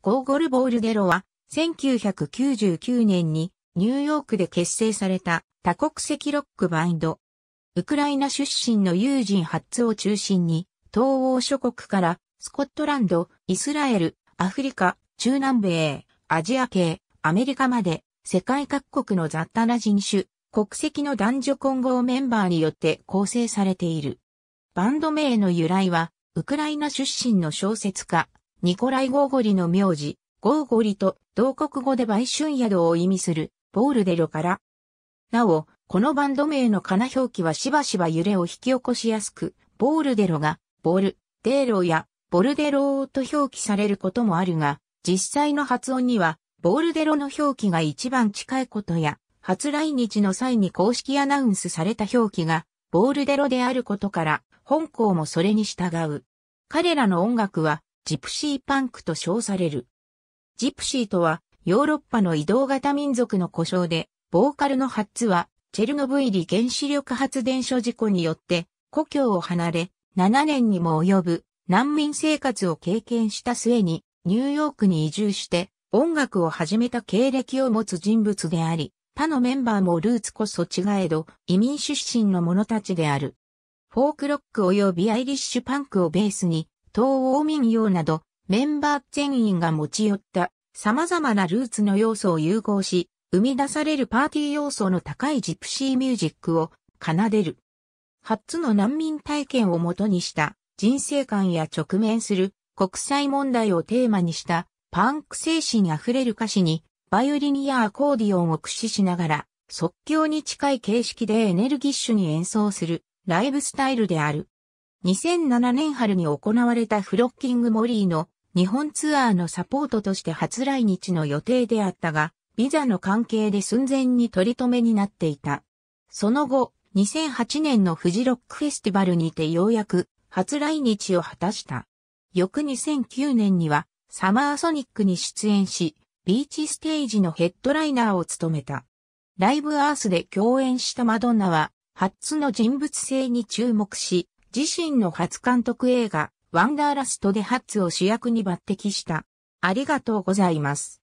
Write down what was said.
ゴーゴル・ボールゲロは、1999年にニューヨークで結成された多国籍ロックバンド。ウクライナ出身の友人ハッツを中心に、東欧諸国からスコットランド、イスラエル、アフリカ、中南米、アジア系、アメリカまで世界各国の雑多な人種、国籍の男女混合メンバーによって構成されている。バンド名の由来は、ウクライナ出身の小説家、ニコライ・ゴーゴリの名字、ゴーゴリと同国語で売春宿を意味する、ボールデロから。なお、このバンド名の金表記はしばしば揺れを引き起こしやすく、ボールデロが、ボル、デーロや、ボルデローと表記されることもあるが、実際の発音には、ボールデロの表記が一番近いことや、初来日の際に公式アナウンスされた表記が、ボールデロであることから、本校もそれに従う。彼らの音楽は、ジプシーパンクと称される。ジプシーとは、ヨーロッパの移動型民族の故障で、ボーカルのハッツは、チェルノブイリ原子力発電所事故によって、故郷を離れ、7年にも及ぶ難民生活を経験した末に、ニューヨークに移住して、音楽を始めた経歴を持つ人物であり、他のメンバーもルーツこそ違えど、移民出身の者たちである。フォークロック及びアイリッシュパンクをベースに、東欧民謡など、メンバー全員が持ち寄った様々なルーツの要素を融合し、生み出されるパーティー要素の高いジプシーミュージックを奏でる。初の難民体験をもとにした人生観や直面する国際問題をテーマにしたパンク精神あふれる歌詞にバイオリンやアコーディオンを駆使しながら即興に近い形式でエネルギッシュに演奏するライブスタイルである。2007年春に行われたフロッキングモリーの日本ツアーのサポートとして初来日の予定であったが、ビザの関係で寸前に取り留めになっていた。その後、2008年のフジロックフェスティバルにてようやく初来日を果たした。翌2009年にはサマーソニックに出演し、ビーチステージのヘッドライナーを務めた。ライブアースで共演したマドンナは、初の人物性に注目し、自身の初監督映画、ワンダーラストでハッツを主役に抜擢した。ありがとうございます。